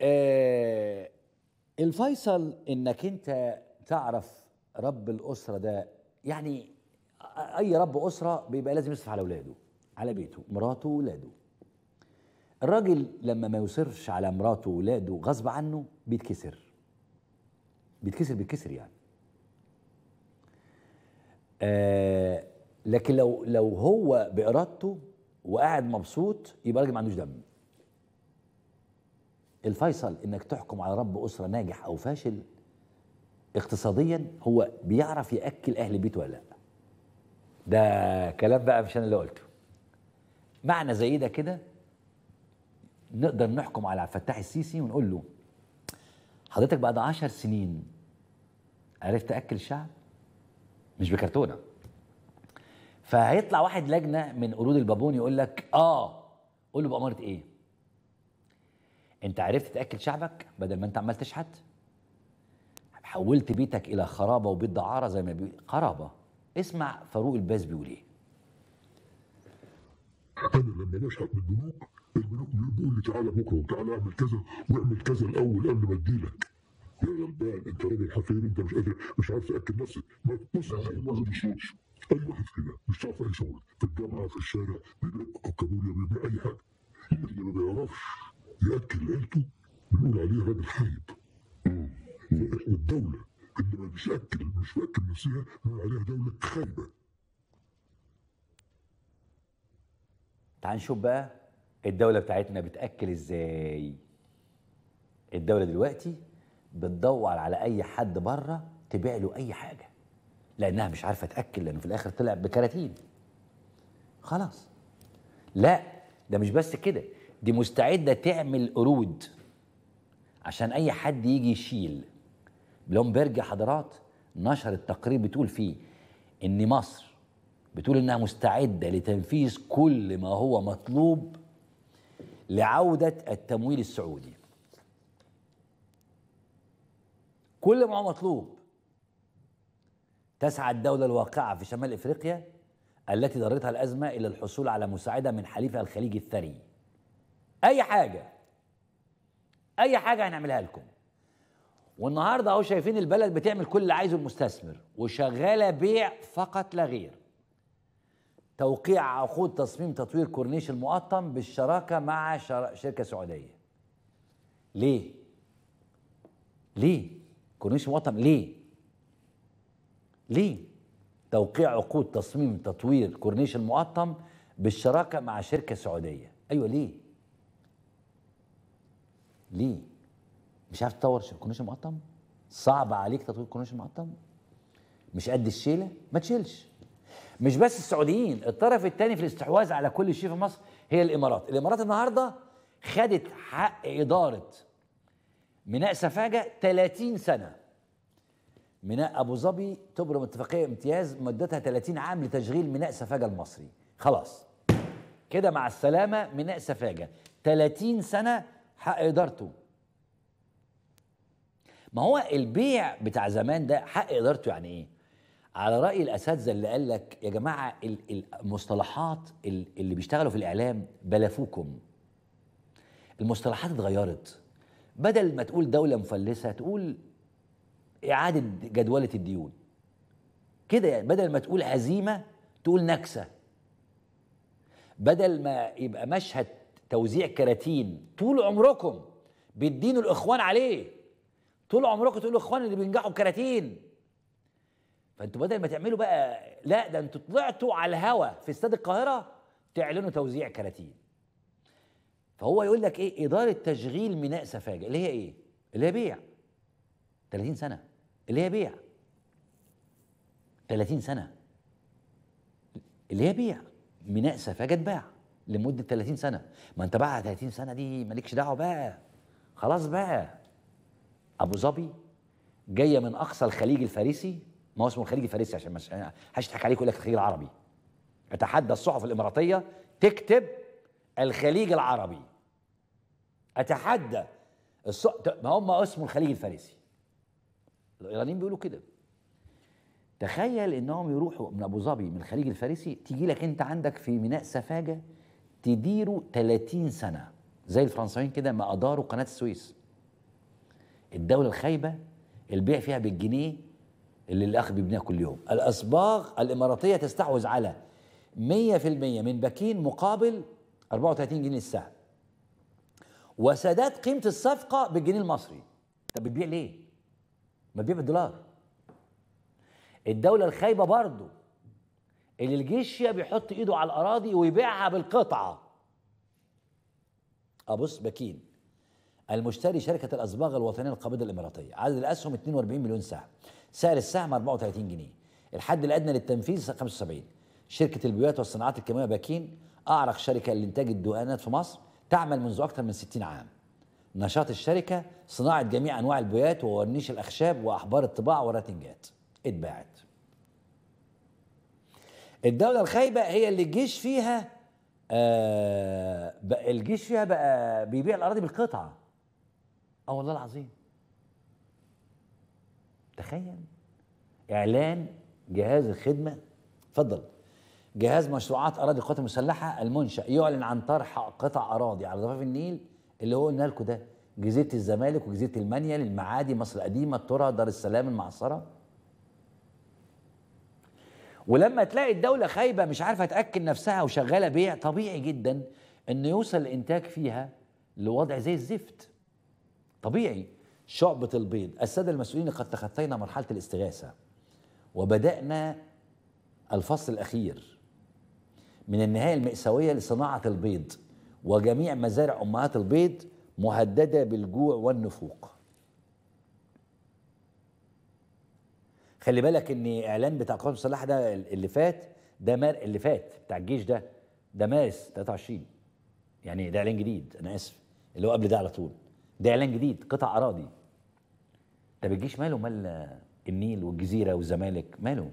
آه الفيصل انك انت تعرف رب الاسره ده يعني اي رب اسره بيبقى لازم يصرف على اولاده على بيته مراته وولاده الراجل لما ما يصرفش على مراته وولاده غصب عنه بيتكسر بيتكسر بيتكسر يعني آه لكن لو لو هو بارادته وقاعد مبسوط يبقى راجل ما عندوش دم الفيصل انك تحكم على رب اسره ناجح او فاشل اقتصاديا هو بيعرف ياكل اهل بيته ولا لا ده كلام بقى مش انا اللي قلته معنى زي ده كده نقدر نحكم على عبد الفتاح السيسي ونقول له حضرتك بعد عشر سنين عرفت تاكل الشعب مش بكرتونه فهيطلع واحد لجنه من قرود البابون يقول لك اه قول له باماره ايه انت عرفت تاكل شعبك بدل ما انت عمال تشحت حولت بيتك الى خرابه وبيت دعاره زي ما بي... خرابه اسمع فاروق الباز بيقول ايه انا لما بشحت من البنوك البنوك بيقول لي تعالى بكره وتعالى اعمل كذا واعمل كذا الاول قبل ما اديلك يا غلبان انت راجل حفير انت مش قادر مش عارف تاكل نفسك ما تبص على ما تبصوش اي واحد كده مش عارف اي شغل في الجامعه في الشارع بيبيع كابوريا بيبيع اي حاجه اللي ما بيعرفش بياكل عيلته بنقول عليه راجل احنا والدوله اللي ما بيشكل مش واكل نفسها بنقول عليها دوله خايبه تعال نشوف بقى الدوله بتاعتنا بتاكل ازاي الدوله دلوقتي بتدور على اي حد بره تبيع له اي حاجه لانها مش عارفه تاكل لانه في الاخر طلع بكراتين خلاص لا ده مش بس كده دي مستعده تعمل قرود عشان اي حد يجي يشيل بلومبرج يا حضرات نشرت تقرير بتقول فيه ان مصر بتقول انها مستعده لتنفيذ كل ما هو مطلوب لعوده التمويل السعودي كل ما هو مطلوب تسعى الدولة الواقعة في شمال افريقيا التي ضرتها الأزمة إلى الحصول على مساعدة من حليفها الخليجي الثري اي حاجه اي حاجه هنعملها لكم والنهارده اهو شايفين البلد بتعمل كل اللي عايزه المستثمر وشغاله بيع فقط لا غير توقيع عقود تصميم تطوير كورنيش المقطم بالشراكه مع شركه سعوديه ليه ليه كورنيش المقطم ليه ليه توقيع عقود تصميم تطوير كورنيش المقطم بالشراكه مع شركه سعوديه ايوه ليه ليه؟ مش عارف تطور الكورنيش المقطم؟ صعب عليك تطوير الكورنيش المقطم؟ مش قد الشيله؟ ما تشيلش. مش بس السعوديين، الطرف الثاني في الاستحواذ على كل شيء في مصر هي الامارات، الامارات النهارده خدت حق اداره ميناء سفاجه 30 سنه. ميناء ابو ظبي تبرم اتفاقيه امتياز مدتها 30 عام لتشغيل ميناء سفاجه المصري، خلاص. كده مع السلامه ميناء سفاجه 30 سنه حق ادارته ما هو البيع بتاع زمان ده حق ادارته يعني ايه على راي الاساتذه اللي قال لك يا جماعه المصطلحات اللي بيشتغلوا في الاعلام بلفوكم المصطلحات اتغيرت بدل ما تقول دوله مفلسه تقول اعاده جدوله الديون كده يعني بدل ما تقول هزيمه تقول نكسه بدل ما يبقى مشهد توزيع كراتين طول عمركم بتدينوا الاخوان عليه طول عمركم تقولوا الاخوان اللي بينجحوا كراتين فانتوا بدل ما تعملوا بقى لا ده انتوا طلعتوا على الهوا في استاد القاهره تعلنوا توزيع كراتين فهو يقول لك ايه اداره تشغيل ميناء سفاجه اللي هي ايه اللي هي بيع 30 سنه اللي هي بيع 30 سنه اللي هي بيع ميناء سفاجه اتباع لمده 30 سنه ما انت بقى 30 سنه دي مالكش دعوه بقى خلاص بقى ابو ظبي جايه من اقصى الخليج الفارسي ما هو اسمه الخليج الفارسي عشان مش هشتحك عليك يقول لك الخليج العربي اتحدى الصحف الاماراتيه تكتب الخليج العربي اتحدى الص... ما هم اسمه الخليج الفارسي الايرانيين بيقولوا كده تخيل انهم يروحوا من ابو ظبي من الخليج الفارسي تيجي لك انت عندك في ميناء سفاجه تديره 30 سنه زي الفرنساويين كده ما اداروا قناه السويس الدوله الخايبه البيع فيها بالجنيه اللي الاخ بيبنيها كل يوم الاصباغ الاماراتيه تستحوذ على 100% من بكين مقابل 34 جنيه السهم وسادات قيمه الصفقه بالجنيه المصري طب بتبيع ليه ما تبيع بالدولار الدوله الخايبه برضه اللي الجيشيا بيحط ايده على الاراضي ويبيعها بالقطعه ابص آه، بكين المشتري شركة الأصباغ الوطنية القابضة الإماراتية عدد الأسهم 42 مليون سهم سعر السهم 34 جنيه الحد الأدنى للتنفيذ 75 شركة البيوت والصناعات الكيماوية باكين أعرق شركة لإنتاج الدهانات في مصر تعمل منذ أكثر من 60 عام نشاط الشركة صناعة جميع أنواع البيوت وورنيش الأخشاب وأحبار الطباعة والراتنجات اتباعت الدوله الخايبه هي اللي الجيش فيها آه الجيش فيها بقى بيبيع الاراضي بالقطعه اه والله العظيم تخيل اعلان جهاز الخدمه اتفضل جهاز مشروعات اراضي القوات المسلحه المنشا يعلن عن طرح قطع اراضي على ضفاف النيل اللي هو قلنا لكم ده جزيره الزمالك وجزيره المنيل المعادي مصر القديمه الترى دار السلام المعصره ولما تلاقي الدولة خايبة مش عارفة تأكل نفسها وشغالة بيع طبيعي جدا أن يوصل الإنتاج فيها لوضع زي الزفت طبيعي شعبة البيض السادة المسؤولين قد تخطينا مرحلة الاستغاثة وبدأنا الفصل الأخير من النهاية المأساوية لصناعة البيض وجميع مزارع أمهات البيض مهددة بالجوع والنفوق خلي بالك ان اعلان بتاع قاسم صلاح ده اللي فات ده مار اللي فات بتاع الجيش ده ده مارس 23 يعني ده اعلان جديد انا اسف اللي هو قبل ده على طول ده اعلان جديد قطع اراضي طب الجيش ماله مال النيل والجزيره والزمالك ماله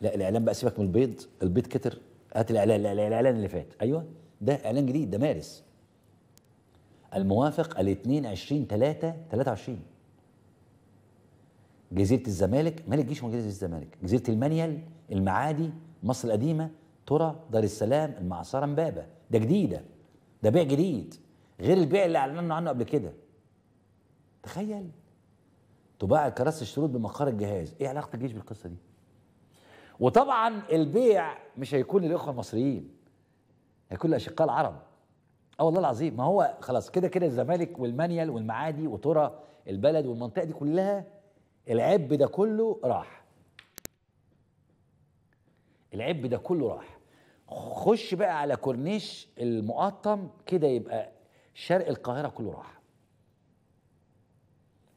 لا الاعلان بقى سيبك من البيض البيض كتر هات الاعلان الاعلان اللي فات ايوه ده اعلان جديد ده مارس الموافق الاثنين 20 3 23 جزيره الزمالك مالك جيش من جزيره الزمالك جزيره المنيل المعادي مصر القديمه ترى دار السلام المعصره امبابه ده جديده ده بيع جديد غير البيع اللي اعلنوا عنه قبل كده تخيل تباع الكراسي الشروط بمقار الجهاز ايه علاقه الجيش بالقصه دي وطبعا البيع مش هيكون للاخوه المصريين هيكون لاشقاء العرب اه والله العظيم ما هو خلاص كده كده الزمالك والمنيل والمعادي وترى البلد والمنطقه دي كلها العب ده كله راح العب ده كله راح خش بقى على كورنيش المقطم كده يبقى شرق القاهرة كله راح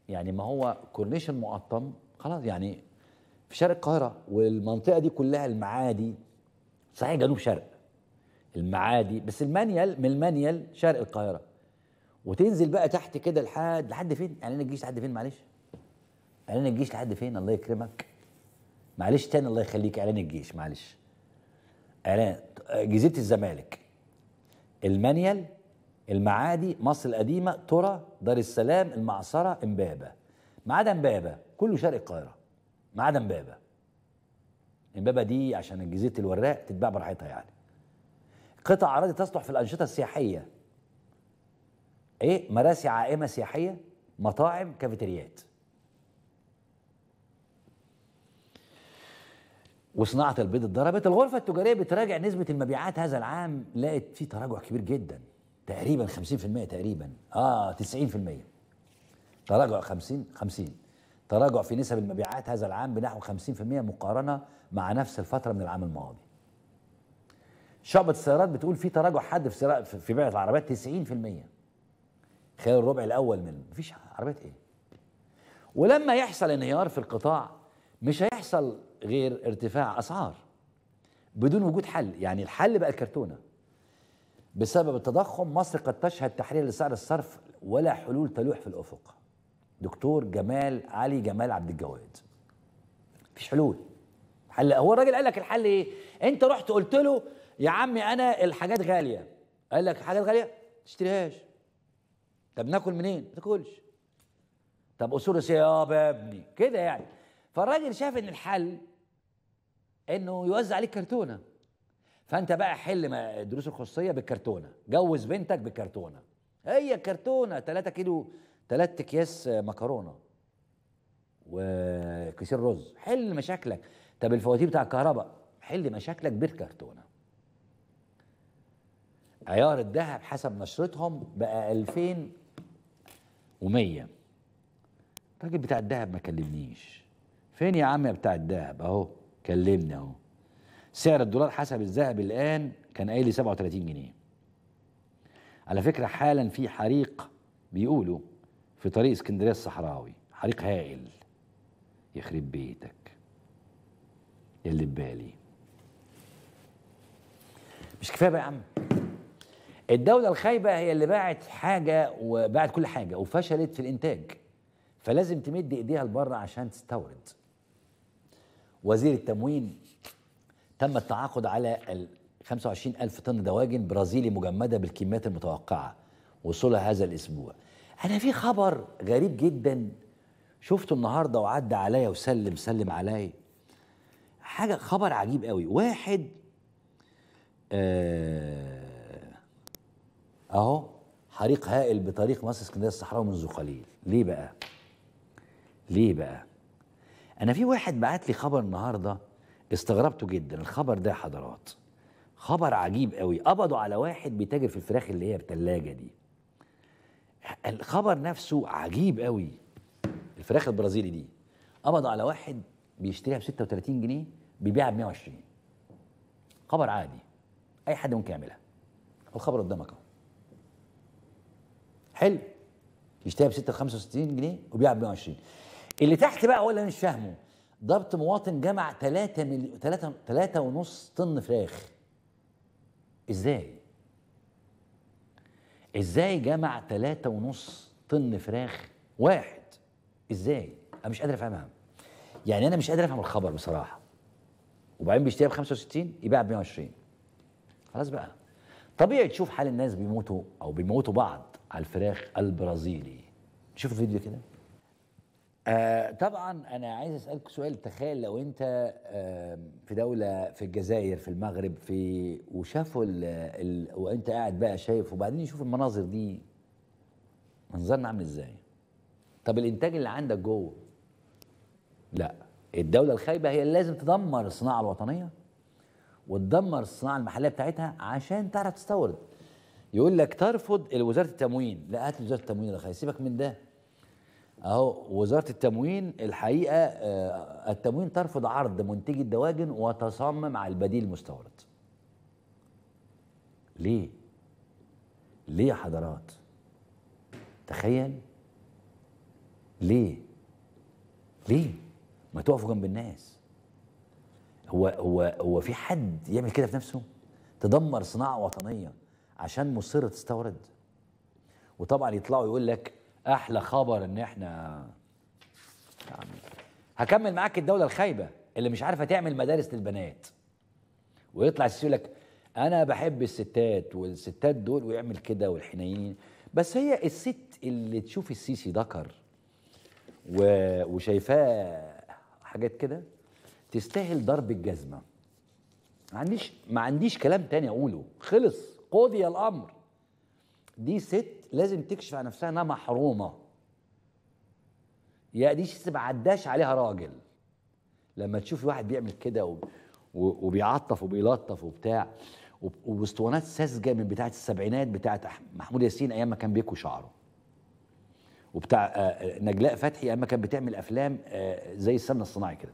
يعني ما هو كورنيش المقطم خلاص يعني في شرق القاهرة والمنطقة دي كلها المعادي صحيح جنوب شرق المعادي بس المانيال من المانيال شرق القاهرة وتنزل بقى تحت كده لحد لحد فين؟ يعني انا الجيش لحد فين معلش؟ اعلان الجيش لحد فين الله يكرمك معلش تاني الله يخليك اعلان الجيش معلش اعلان جزيره الزمالك المانيال المعادي مصر القديمه ترى دار السلام المعصره امبابه ما عدا امبابه كله شرق القاهره ما عدا امبابه امبابه دي عشان جزيره الوراق تتباع براحتها يعني قطع اراضي تصلح في الانشطه السياحيه ايه مراسي عائمه سياحيه مطاعم كافيتريات وصناعة البيض اتضربت الغرفة التجارية بتراجع نسبة المبيعات هذا العام لقت في تراجع كبير جدا تقريبا 50% تقريبا اه 90% تراجع 50 50 تراجع في نسب المبيعات هذا العام بنحو 50% مقارنة مع نفس الفترة من العام الماضي شعبة السيارات بتقول في تراجع حاد في سراء في بيع العربيات 90% خلال الربع الأول من مفيش عربيات إيه ولما يحصل انهيار في القطاع مش هيحصل غير ارتفاع اسعار بدون وجود حل يعني الحل بقى الكرتونه بسبب التضخم مصر قد تشهد تحرير لسعر الصرف ولا حلول تلوح في الافق دكتور جمال علي جمال عبد الجواد مفيش حلول حل هو الراجل قال لك الحل ايه انت رحت قلت له يا عمي انا الحاجات غاليه قال لك الحاجات غاليه ما تشتريهاش طب ناكل منين ما تاكلش طب اصول يا ابني كده يعني فالراجل شاف ان الحل انه يوزع عليك كرتونه فانت بقى حل الدروس الخصوصيه بالكرتونه جوز بنتك بالكرتونه هي كرتونه 3 كيلو 3 اكياس مكرونه وكيسين رز حل مشاكلك طب الفواتير بتاع الكهرباء حل مشاكلك بالكرتونه عيار الذهب حسب نشرتهم بقى 2100 الراجل بتاع الذهب ما كلمنيش فين يا عم يا بتاع الذهب اهو كلمني اهو سعر الدولار حسب الذهب الان كان قايل لي 37 جنيه على فكره حالا في حريق بيقولوا في طريق اسكندريه الصحراوي حريق هائل يخرب بيتك اللي في بالي مش كفايه بقى يا عم الدولة الخايبة هي اللي باعت حاجة وباعت كل حاجة وفشلت في الإنتاج فلازم تمد إيديها لبره عشان تستورد وزير التموين تم التعاقد على 25 ألف طن دواجن برازيلي مجمدة بالكميات المتوقعة وصولها هذا الأسبوع أنا في خبر غريب جدا شفته النهاردة وعدى عليا وسلم سلم عليا حاجة خبر عجيب قوي واحد آه أهو حريق هائل بطريق مصر اسكندرية الصحراوي منذ قليل ليه بقى؟ ليه بقى؟ انا في واحد بعت لي خبر النهارده استغربته جدا الخبر ده يا حضرات خبر عجيب قوي قبضوا على واحد بيتاجر في الفراخ اللي هي بتلاجة دي الخبر نفسه عجيب قوي الفراخ البرازيلي دي قبضوا على واحد بيشتريها ب 36 جنيه بيبيعها ب 120 خبر عادي اي حد ممكن يعملها الخبر قدامك اهو حلو يشتريها ب 65 جنيه وبيبيعها ب 120 اللي تحت بقى هو اللي انا مش فاهمه ضبط مواطن جمع 3 مليون 3 3 ونص طن فراخ ازاي ازاي جمع 3 ونص طن فراخ واحد ازاي انا مش قادر افهمها يعني انا مش قادر افهم الخبر بصراحه وبعدين بيشتريها ب 65 يبيع ب 120 خلاص بقى طبيعي تشوف حال الناس بيموتوا او بيموتوا بعض على الفراخ البرازيلي شوفوا فيديو كده آه طبعا انا عايز اسالك سؤال تخيل لو انت آه في دوله في الجزائر في المغرب في وشافوا الـ الـ وانت قاعد بقى شايف وبعدين يشوف المناظر دي منظرنا عامل ازاي طب الانتاج اللي عندك جوه لا الدوله الخايبه هي اللي لازم تدمر الصناعه الوطنيه وتدمر الصناعه المحليه بتاعتها عشان تعرف تستورد يقول لك ترفض وزاره التموين لا هات وزاره التموين سيبك من ده اهو وزاره التموين الحقيقه آه، التموين ترفض عرض منتجي الدواجن وتصمم على البديل المستورد. ليه؟ ليه يا حضرات؟ تخيل ليه؟ ليه؟ ما تقفوا جنب الناس. هو هو هو في حد يعمل كده في نفسه؟ تدمر صناعه وطنيه عشان مصر تستورد؟ وطبعا يطلعوا يقول لك احلى خبر ان احنا يعني هكمل معاك الدوله الخايبه اللي مش عارفه تعمل مدارس للبنات ويطلع السيسي يقول لك انا بحب الستات والستات دول ويعمل كده والحنينين بس هي الست اللي تشوف السيسي ذكر وشايفاه حاجات كده تستاهل ضرب الجزمه ما عنديش ما عنديش كلام تاني اقوله خلص قضي الامر دي ست لازم تكشف عن نفسها انها محرومه يا دي ما عداش عليها راجل لما تشوف واحد بيعمل كده وب... وبيعطف وبيلطف وبتاع وب... وباسطوانات ساذجه من بتاعه السبعينات بتاعه محمود ياسين ايام ما كان بيكو شعره وبتاع آه،, آه نجلاء فتحي ايام ما كانت بتعمل افلام آه زي السمنه الصناعي كده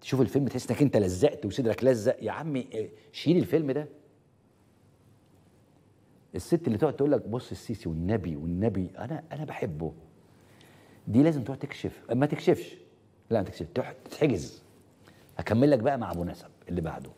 تشوف الفيلم تحس انك انت لزقت وصدرك لزق يا عمي آه، شيل الفيلم ده الست اللي تقعد تقول لك بص السيسي والنبي والنبي انا انا بحبه دي لازم تروح تكشف ما تكشفش لا ما تكشفش تحجز هكمل لك بقى مع ابو نسب اللي بعده